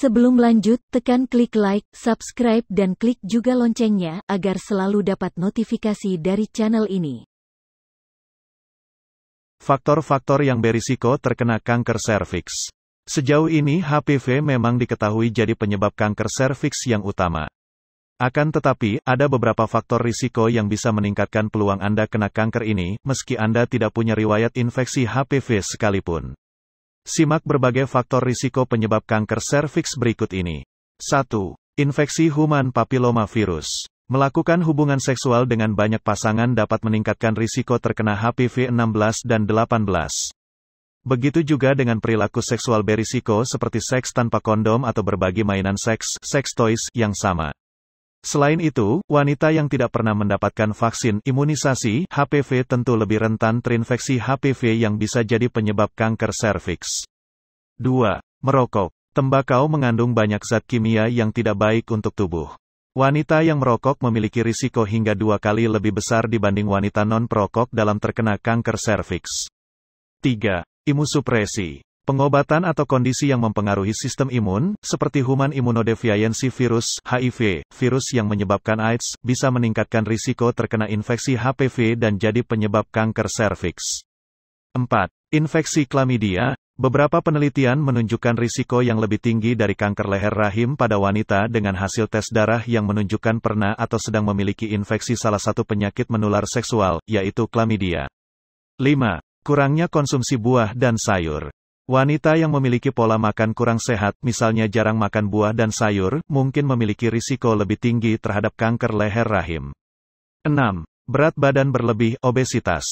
Sebelum lanjut, tekan klik like, subscribe dan klik juga loncengnya, agar selalu dapat notifikasi dari channel ini. Faktor-faktor yang berisiko terkena kanker serviks. Sejauh ini HPV memang diketahui jadi penyebab kanker serviks yang utama. Akan tetapi, ada beberapa faktor risiko yang bisa meningkatkan peluang Anda kena kanker ini, meski Anda tidak punya riwayat infeksi HPV sekalipun. Simak berbagai faktor risiko penyebab kanker serviks berikut ini. 1. Infeksi human papilloma virus. Melakukan hubungan seksual dengan banyak pasangan dapat meningkatkan risiko terkena HPV 16 dan 18. Begitu juga dengan perilaku seksual berisiko seperti seks tanpa kondom atau berbagi mainan seks, seks toys, yang sama. Selain itu, wanita yang tidak pernah mendapatkan vaksin imunisasi HPV tentu lebih rentan terinfeksi HPV yang bisa jadi penyebab kanker serviks. 2. Merokok. Tembakau mengandung banyak zat kimia yang tidak baik untuk tubuh. Wanita yang merokok memiliki risiko hingga dua kali lebih besar dibanding wanita non-perokok dalam terkena kanker serviks. 3. Imusupresi. Pengobatan atau kondisi yang mempengaruhi sistem imun, seperti human immunodeficiency virus (HIV), virus yang menyebabkan AIDS, bisa meningkatkan risiko terkena infeksi HPV dan jadi penyebab kanker serviks. 4. Infeksi chlamydia. Beberapa penelitian menunjukkan risiko yang lebih tinggi dari kanker leher rahim pada wanita dengan hasil tes darah yang menunjukkan pernah atau sedang memiliki infeksi salah satu penyakit menular seksual, yaitu chlamydia. 5. Kurangnya konsumsi buah dan sayur. Wanita yang memiliki pola makan kurang sehat, misalnya jarang makan buah dan sayur, mungkin memiliki risiko lebih tinggi terhadap kanker leher rahim. 6. Berat badan berlebih, obesitas.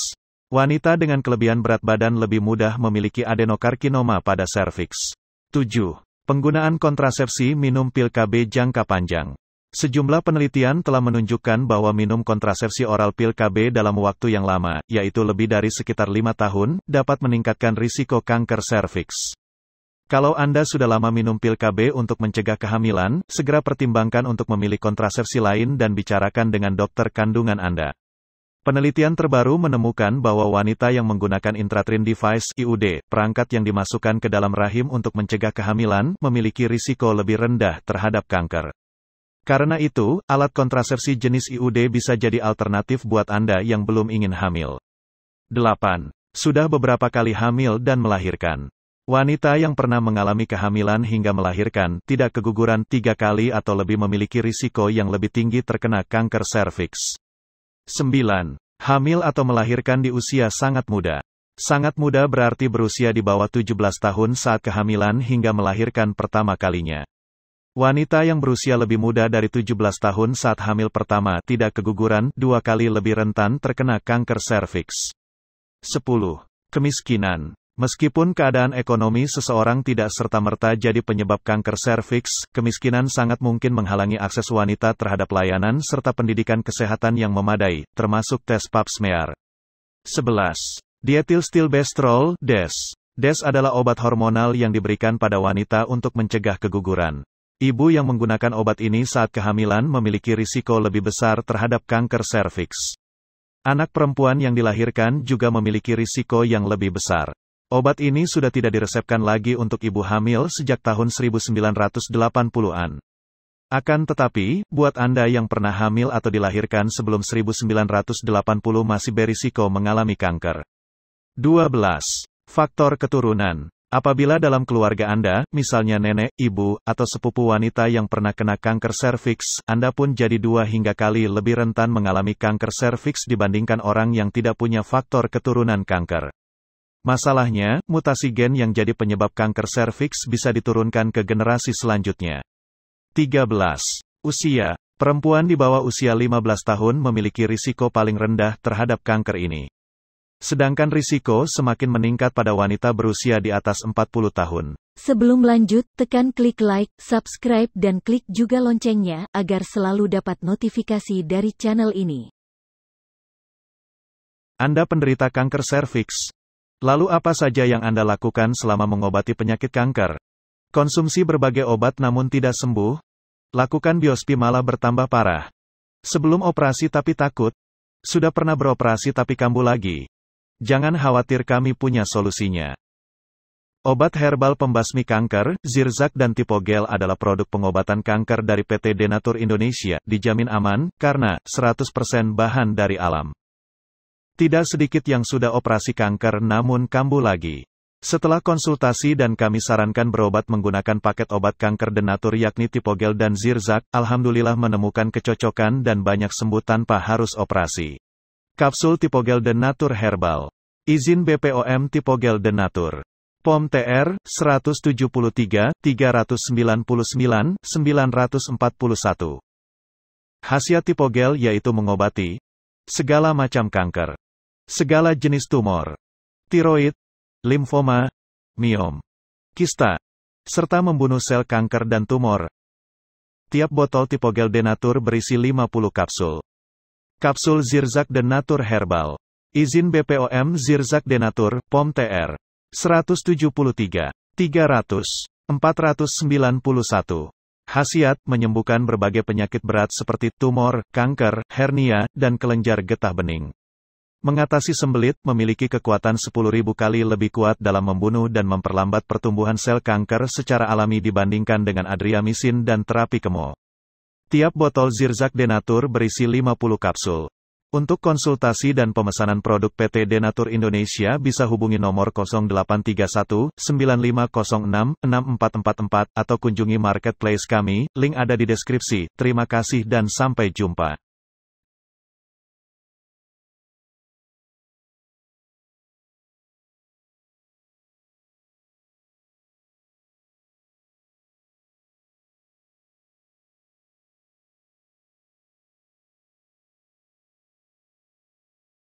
Wanita dengan kelebihan berat badan lebih mudah memiliki adenokarkinoma pada serviks. 7. Penggunaan kontrasepsi minum pil KB jangka panjang. Sejumlah penelitian telah menunjukkan bahwa minum kontrasepsi oral pil KB dalam waktu yang lama, yaitu lebih dari sekitar 5 tahun, dapat meningkatkan risiko kanker serviks. Kalau Anda sudah lama minum pil KB untuk mencegah kehamilan, segera pertimbangkan untuk memilih kontrasepsi lain dan bicarakan dengan dokter kandungan Anda. Penelitian terbaru menemukan bahwa wanita yang menggunakan intrauterine device (IUD), perangkat yang dimasukkan ke dalam rahim untuk mencegah kehamilan, memiliki risiko lebih rendah terhadap kanker. Karena itu, alat kontrasepsi jenis IUD bisa jadi alternatif buat Anda yang belum ingin hamil. 8. Sudah beberapa kali hamil dan melahirkan. Wanita yang pernah mengalami kehamilan hingga melahirkan tidak keguguran tiga kali atau lebih memiliki risiko yang lebih tinggi terkena kanker serviks. 9. Hamil atau melahirkan di usia sangat muda. Sangat muda berarti berusia di bawah 17 tahun saat kehamilan hingga melahirkan pertama kalinya. Wanita yang berusia lebih muda dari 17 tahun saat hamil pertama tidak keguguran, dua kali lebih rentan terkena kanker serviks. 10. Kemiskinan. Meskipun keadaan ekonomi seseorang tidak serta-merta jadi penyebab kanker serviks, kemiskinan sangat mungkin menghalangi akses wanita terhadap layanan serta pendidikan kesehatan yang memadai, termasuk tes pap smear. 11. Dietilstilbestrol, DES. DES adalah obat hormonal yang diberikan pada wanita untuk mencegah keguguran. Ibu yang menggunakan obat ini saat kehamilan memiliki risiko lebih besar terhadap kanker serviks. Anak perempuan yang dilahirkan juga memiliki risiko yang lebih besar. Obat ini sudah tidak diresepkan lagi untuk ibu hamil sejak tahun 1980-an. Akan tetapi, buat Anda yang pernah hamil atau dilahirkan sebelum 1980 masih berisiko mengalami kanker. 12. Faktor keturunan Apabila dalam keluarga Anda, misalnya nenek, ibu, atau sepupu wanita yang pernah kena kanker serviks, Anda pun jadi dua hingga kali lebih rentan mengalami kanker serviks dibandingkan orang yang tidak punya faktor keturunan kanker. Masalahnya, mutasi gen yang jadi penyebab kanker serviks bisa diturunkan ke generasi selanjutnya. 13. Usia. Perempuan di bawah usia 15 tahun memiliki risiko paling rendah terhadap kanker ini. Sedangkan risiko semakin meningkat pada wanita berusia di atas 40 tahun. Sebelum lanjut, tekan klik like, subscribe dan klik juga loncengnya agar selalu dapat notifikasi dari channel ini. Anda penderita kanker serviks. Lalu apa saja yang Anda lakukan selama mengobati penyakit kanker? Konsumsi berbagai obat namun tidak sembuh? Lakukan biospi malah bertambah parah. Sebelum operasi tapi takut? Sudah pernah beroperasi tapi kambuh lagi? Jangan khawatir kami punya solusinya. Obat herbal pembasmi kanker, Zirzak dan Tipogel adalah produk pengobatan kanker dari PT Denatur Indonesia, dijamin aman, karena 100% bahan dari alam. Tidak sedikit yang sudah operasi kanker namun kambuh lagi. Setelah konsultasi dan kami sarankan berobat menggunakan paket obat kanker Denatur yakni Tipogel dan Zirzak, Alhamdulillah menemukan kecocokan dan banyak sembuh tanpa harus operasi. Kapsul Tipogel Denatur Herbal. Izin BPOM Tipogel Denatur. POM TR 173 399 941. Hasiat Tipogel yaitu mengobati segala macam kanker, segala jenis tumor, tiroid, limfoma, miom, kista, serta membunuh sel kanker dan tumor. Tiap botol Tipogel Denatur berisi 50 kapsul. Kapsul Zirzak Denatur Herbal. Izin BPOM Zirzak Denatur, POM TR. 173. 300. 491. Hasiat menyembuhkan berbagai penyakit berat seperti tumor, kanker, hernia, dan kelenjar getah bening. Mengatasi sembelit, memiliki kekuatan 10.000 kali lebih kuat dalam membunuh dan memperlambat pertumbuhan sel kanker secara alami dibandingkan dengan adriamisin dan terapi kemo. Tiap botol Zirzak Denatur berisi 50 kapsul. Untuk konsultasi dan pemesanan produk PT Denatur Indonesia bisa hubungi nomor 0831 9506 6444 atau kunjungi marketplace kami, link ada di deskripsi. Terima kasih dan sampai jumpa.